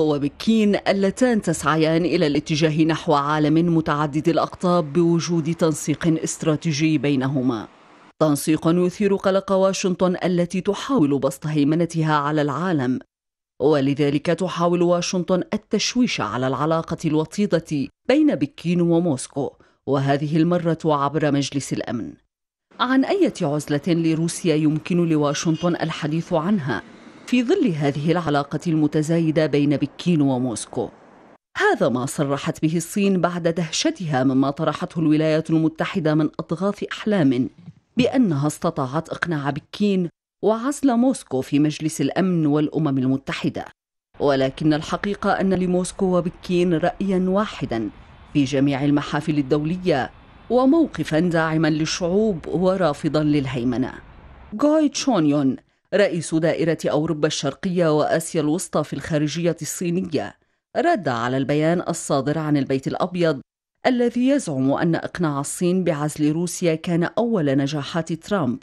موسكو وبكين اللتان تسعيان إلى الاتجاه نحو عالم متعدد الأقطاب بوجود تنسيق استراتيجي بينهما تنسيق يثير قلق واشنطن التي تحاول بسط هيمنتها على العالم ولذلك تحاول واشنطن التشويش على العلاقة الوطيدة بين بكين وموسكو وهذه المرة عبر مجلس الأمن عن أي عزلة لروسيا يمكن لواشنطن الحديث عنها في ظل هذه العلاقة المتزايدة بين بكين وموسكو هذا ما صرحت به الصين بعد دهشتها مما طرحته الولايات المتحدة من أضغاث أحلام بأنها استطاعت إقناع بكين وعزل موسكو في مجلس الأمن والأمم المتحدة ولكن الحقيقة أن لموسكو وبكين رأيا واحدا في جميع المحافل الدولية وموقفا داعما للشعوب ورافضا للهيمنة غوي تشونيون رئيس دائرة أوروبا الشرقية وآسيا الوسطى في الخارجية الصينية رد على البيان الصادر عن البيت الأبيض الذي يزعم أن إقناع الصين بعزل روسيا كان أول نجاحات ترامب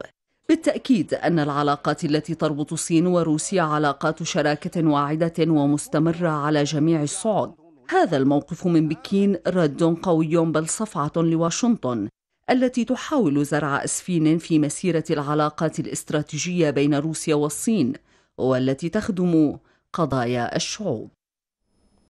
بالتأكيد أن العلاقات التي تربط الصين وروسيا علاقات شراكة واعدة ومستمرة على جميع الصعد هذا الموقف من بكين رد قوي بل صفعة لواشنطن التي تحاول زرع أسفين في مسيرة العلاقات الاستراتيجية بين روسيا والصين والتي تخدم قضايا الشعوب